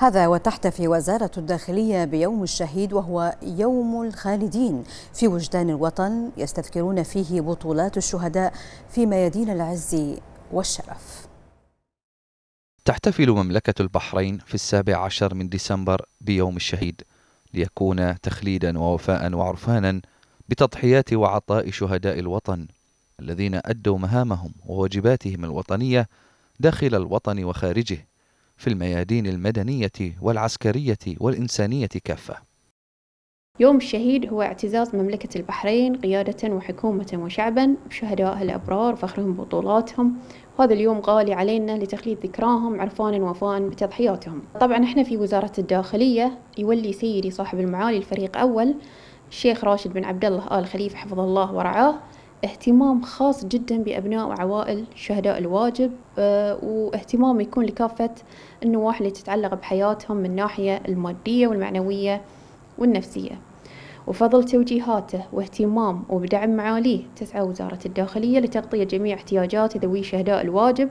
هذا وتحتفي وزارة الداخلية بيوم الشهيد وهو يوم الخالدين في وجدان الوطن يستذكرون فيه بطولات الشهداء في ميادين العز والشرف تحتفل مملكة البحرين في السابع عشر من ديسمبر بيوم الشهيد ليكون تخليدا ووفاء وعرفانا بتضحيات وعطاء شهداء الوطن الذين أدوا مهامهم وواجباتهم الوطنية داخل الوطن وخارجه في الميادين المدنية والعسكرية والإنسانية كافة يوم الشهيد هو اعتزاز مملكة البحرين قيادة وحكومة وشعبا بشهدائها الأبرار فخرهم ببطولاتهم وهذا اليوم غالي علينا لتخليد ذكراهم عرفانا وفاء بتضحياتهم طبعا احنا في وزارة الداخلية يولي سيدي صاحب المعالي الفريق أول الشيخ راشد بن عبد الله آل خليفة حفظه الله ورعاه اهتمام خاص جدا بأبناء وعوائل شهداء الواجب آه، واهتمام يكون لكافة النواحي اللي تتعلق بحياتهم من الناحية المادية والمعنوية والنفسية وفضل توجيهاته واهتمام وبدعم معاليه تسعى وزارة الداخلية لتغطية جميع احتياجات ذوي شهداء الواجب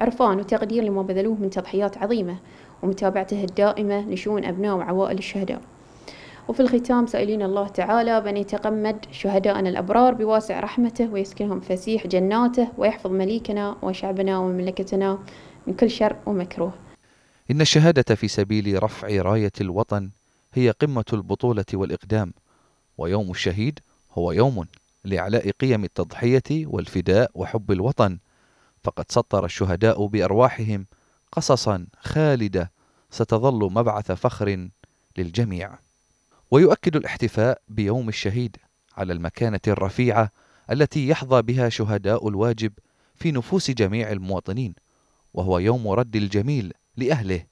عرفان وتقدير لما بذلوه من تضحيات عظيمة ومتابعته الدائمة لشؤون أبناء وعوائل الشهداء وفي الختام سائلين الله تعالى بأن يتقمد شهداءنا الأبرار بواسع رحمته ويسكنهم فسيح جناته ويحفظ مليكنا وشعبنا ومملكتنا من كل شر ومكروه إن الشهادة في سبيل رفع راية الوطن هي قمة البطولة والإقدام ويوم الشهيد هو يوم لإعلاء قيم التضحية والفداء وحب الوطن فقد سطر الشهداء بأرواحهم قصصا خالدة ستظل مبعث فخر للجميع ويؤكد الاحتفاء بيوم الشهيد على المكانة الرفيعة التي يحظى بها شهداء الواجب في نفوس جميع المواطنين وهو يوم رد الجميل لأهله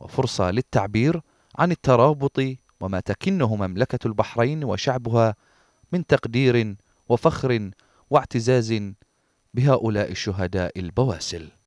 وفرصة للتعبير عن الترابط وما تكنه مملكة البحرين وشعبها من تقدير وفخر واعتزاز بهؤلاء الشهداء البواسل